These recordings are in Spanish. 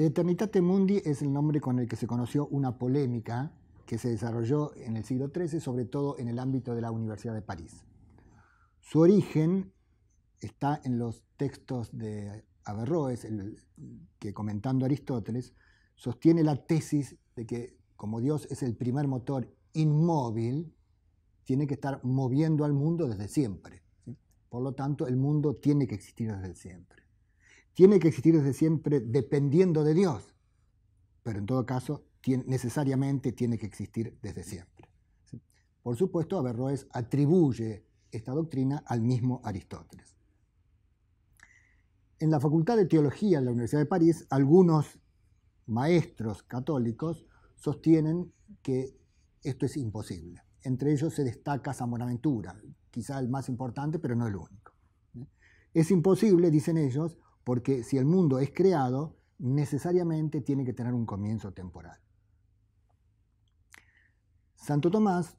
De Eternitate Mundi es el nombre con el que se conoció una polémica que se desarrolló en el siglo XIII, sobre todo en el ámbito de la Universidad de París. Su origen está en los textos de Averroes, el, que comentando Aristóteles, sostiene la tesis de que como Dios es el primer motor inmóvil, tiene que estar moviendo al mundo desde siempre. Por lo tanto, el mundo tiene que existir desde siempre tiene que existir desde siempre dependiendo de Dios, pero en todo caso necesariamente tiene que existir desde siempre. Por supuesto, Averroes atribuye esta doctrina al mismo Aristóteles. En la Facultad de Teología de la Universidad de París, algunos maestros católicos sostienen que esto es imposible. Entre ellos se destaca San Buenaventura, quizá el más importante, pero no el único. Es imposible, dicen ellos, porque si el mundo es creado, necesariamente tiene que tener un comienzo temporal. Santo Tomás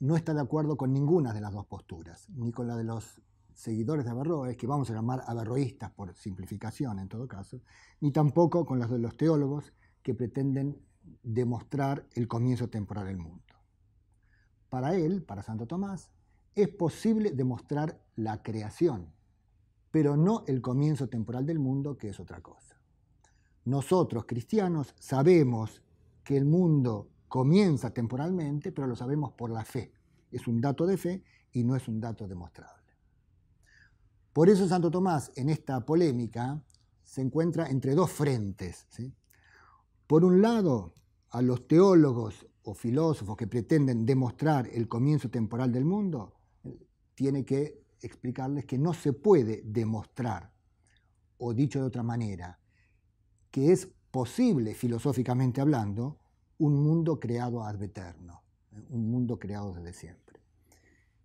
no está de acuerdo con ninguna de las dos posturas, ni con la de los seguidores de Averroes, que vamos a llamar averroístas por simplificación en todo caso, ni tampoco con las de los teólogos que pretenden demostrar el comienzo temporal del mundo. Para él, para Santo Tomás, es posible demostrar la creación pero no el comienzo temporal del mundo, que es otra cosa. Nosotros, cristianos, sabemos que el mundo comienza temporalmente, pero lo sabemos por la fe. Es un dato de fe y no es un dato demostrable. Por eso Santo Tomás, en esta polémica, se encuentra entre dos frentes. Por un lado, a los teólogos o filósofos que pretenden demostrar el comienzo temporal del mundo, tiene que explicarles que no se puede demostrar, o dicho de otra manera, que es posible, filosóficamente hablando, un mundo creado ad eterno, un mundo creado desde siempre.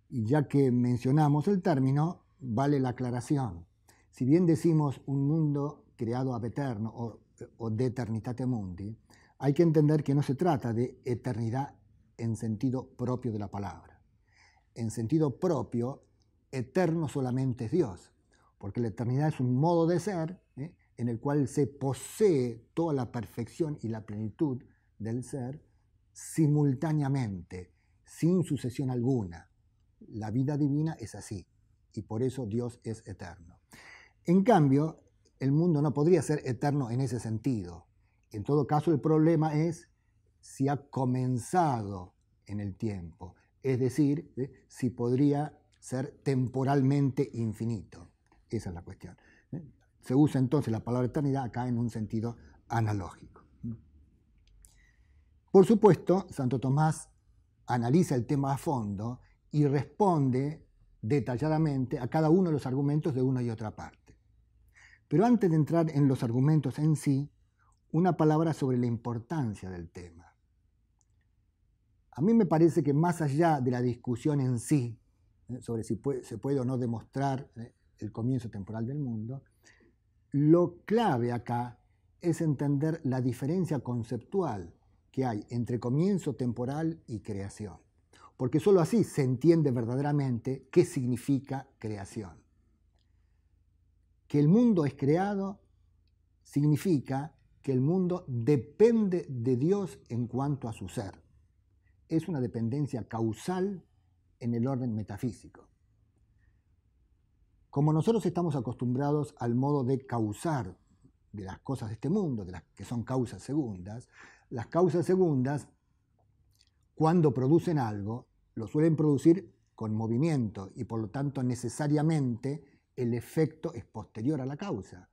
Y ya que mencionamos el término, vale la aclaración. Si bien decimos un mundo creado ad eterno o, o de eternitate mundi, hay que entender que no se trata de eternidad en sentido propio de la palabra. En sentido propio, eterno solamente es Dios, porque la eternidad es un modo de ser ¿eh? en el cual se posee toda la perfección y la plenitud del ser simultáneamente, sin sucesión alguna. La vida divina es así, y por eso Dios es eterno. En cambio, el mundo no podría ser eterno en ese sentido. En todo caso, el problema es si ha comenzado en el tiempo, es decir, ¿eh? si podría ser temporalmente infinito. Esa es la cuestión. Se usa entonces la palabra eternidad acá en un sentido analógico. Por supuesto, Santo Tomás analiza el tema a fondo y responde detalladamente a cada uno de los argumentos de una y otra parte. Pero antes de entrar en los argumentos en sí, una palabra sobre la importancia del tema. A mí me parece que más allá de la discusión en sí, eh, sobre si se puede o no demostrar eh, el comienzo temporal del mundo, lo clave acá es entender la diferencia conceptual que hay entre comienzo temporal y creación. Porque sólo así se entiende verdaderamente qué significa creación. Que el mundo es creado significa que el mundo depende de Dios en cuanto a su ser. Es una dependencia causal en el orden metafísico. Como nosotros estamos acostumbrados al modo de causar de las cosas de este mundo, de las que son causas segundas, las causas segundas, cuando producen algo, lo suelen producir con movimiento y por lo tanto necesariamente el efecto es posterior a la causa.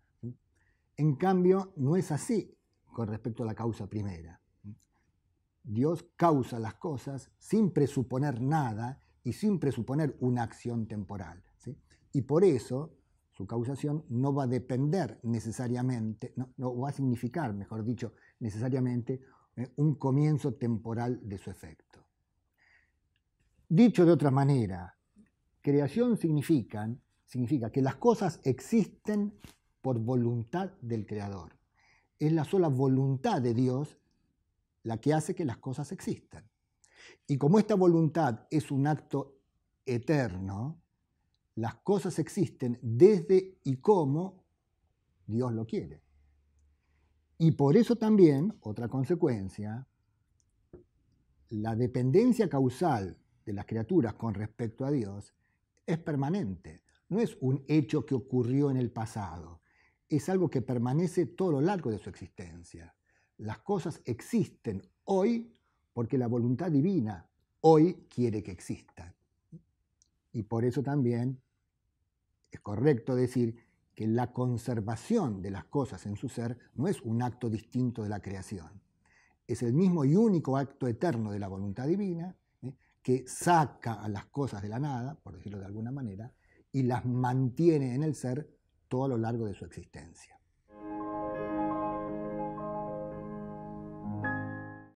En cambio, no es así con respecto a la causa primera. Dios causa las cosas sin presuponer nada y sin presuponer una acción temporal. Y por eso su causación no va a depender necesariamente, no, va a significar, mejor dicho, necesariamente eh, un comienzo temporal de su efecto. Dicho de otra manera, creación significa que las cosas existen por voluntad del Creador. Es la sola voluntad de Dios la que hace que las cosas existan. Y como esta voluntad es un acto eterno, las cosas existen desde y como Dios lo quiere. Y por eso también, otra consecuencia, la dependencia causal de las criaturas con respecto a Dios es permanente. No es un hecho que ocurrió en el pasado, es algo que permanece todo lo largo de su existencia. Las cosas existen hoy porque la voluntad divina hoy quiere que exista. Y por eso también es correcto decir que la conservación de las cosas en su ser no es un acto distinto de la creación. Es el mismo y único acto eterno de la voluntad divina ¿eh? que saca a las cosas de la nada, por decirlo de alguna manera, y las mantiene en el ser todo a lo largo de su existencia.